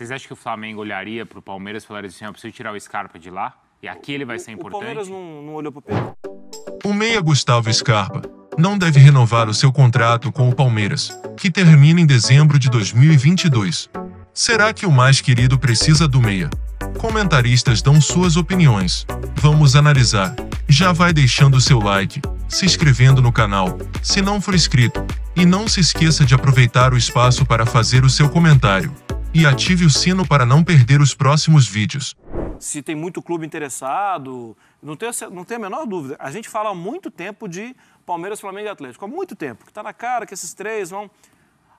Vocês acham que o Flamengo olharia para o Palmeiras e falaria assim: eu preciso tirar o Scarpa de lá? E aqui ele vai ser importante? O Palmeiras não, não olhou para o Pedro. O meia Gustavo Scarpa não deve renovar o seu contrato com o Palmeiras, que termina em dezembro de 2022. Será que o mais querido precisa do meia? Comentaristas dão suas opiniões. Vamos analisar. Já vai deixando o seu like, se inscrevendo no canal, se não for inscrito, e não se esqueça de aproveitar o espaço para fazer o seu comentário e ative o sino para não perder os próximos vídeos. Se tem muito clube interessado, não tem, não tem a menor dúvida. A gente fala há muito tempo de Palmeiras, Flamengo e Atlético. Há muito tempo, que está na cara que esses três vão.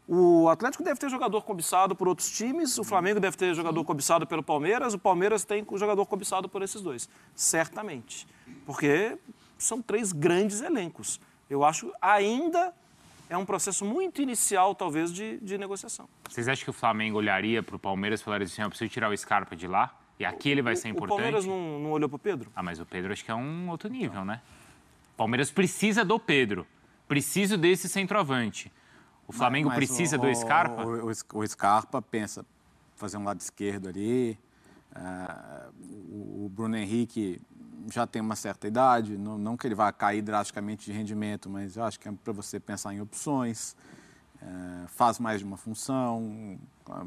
O Atlético deve ter jogador cobiçado por outros times, o Flamengo deve ter jogador cobiçado pelo Palmeiras, o Palmeiras tem jogador cobiçado por esses dois, certamente. Porque são três grandes elencos. Eu acho ainda é um processo muito inicial, talvez, de, de negociação. Vocês acham que o Flamengo olharia para o Palmeiras e falaria assim, ah, eu preciso tirar o Scarpa de lá? E aqui ele vai o, ser importante? O Palmeiras não, não olhou para o Pedro? Ah, mas o Pedro acho que é um outro nível, não. né? O Palmeiras precisa do Pedro. Preciso desse centroavante. O Flamengo mas, mas precisa o, do Scarpa? O, o, o Scarpa pensa fazer um lado esquerdo ali. Uh, o Bruno Henrique já tem uma certa idade, não, não que ele vá cair drasticamente de rendimento, mas eu acho que é para você pensar em opções, é, faz mais de uma função,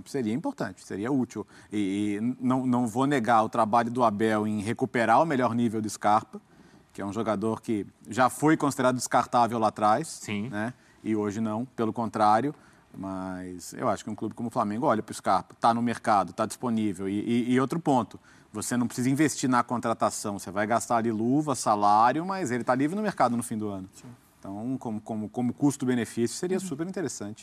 seria importante, seria útil. E, e não, não vou negar o trabalho do Abel em recuperar o melhor nível do Scarpa, que é um jogador que já foi considerado descartável lá atrás, Sim. Né? e hoje não, pelo contrário. Mas eu acho que um clube como o Flamengo olha para o Scarpa, está no mercado, está disponível. E, e, e, outro ponto, você não precisa investir na contratação, você vai gastar ali luva, salário, mas ele está livre no mercado no fim do ano. Sim. Então, como, como, como custo-benefício, seria uhum. super interessante.